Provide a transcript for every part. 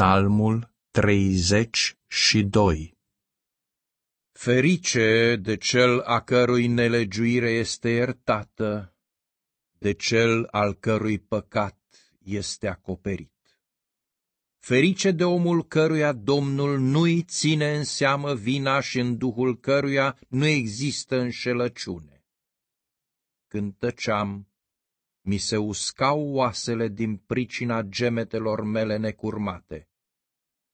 Psalmul 32 Ferice de cel a cărui nelegiuire este iertată, de cel al cărui păcat este acoperit. Ferice de omul căruia Domnul nu-i ține în seamă vina și în duhul căruia nu există înșelăciune. Când tăceam, mi se uscau oasele din pricina gemetelor mele necurmate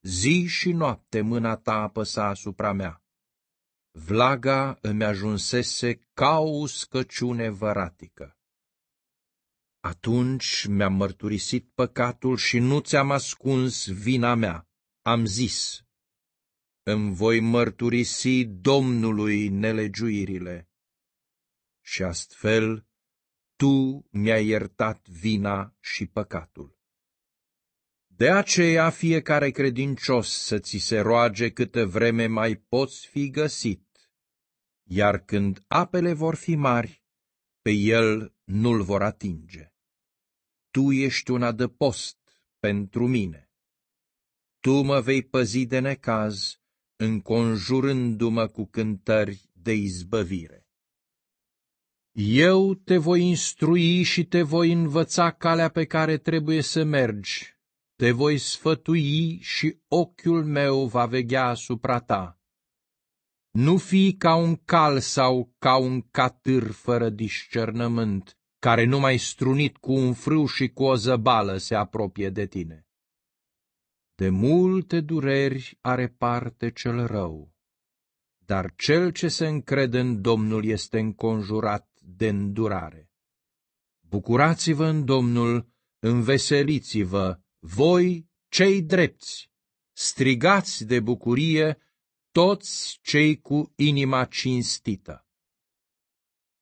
zi și noapte mâna ta apăsa asupra mea. Vlaga îmi ajunsese ca o uscăciune văratică. Atunci mi-am mărturisit păcatul și nu ți-am ascuns vina mea. Am zis, îmi voi mărturisi Domnului nelegiuirile. Și astfel tu mi-ai iertat vina și păcatul. De aceea fiecare credincios să ți se roage câtă vreme mai poți fi găsit, iar când apele vor fi mari, pe el nu-l vor atinge. Tu ești un adăpost pentru mine. Tu mă vei păzi de necaz, înconjurându-mă cu cântări de izbăvire. Eu te voi instrui și te voi învăța calea pe care trebuie să mergi, te voi sfătui și ochiul meu va veghea asupra ta. Nu fi ca un cal sau ca un catâr fără discernământ, care numai strunit cu un frâu și cu o zăbală se apropie de tine. De multe dureri are parte cel rău, dar cel ce se încrede în Domnul este înconjurat de îndurare. Bucurați-vă în Domnul, înveseliți-vă, voi cei drepți, strigați de bucurie toți cei cu inima cinstită.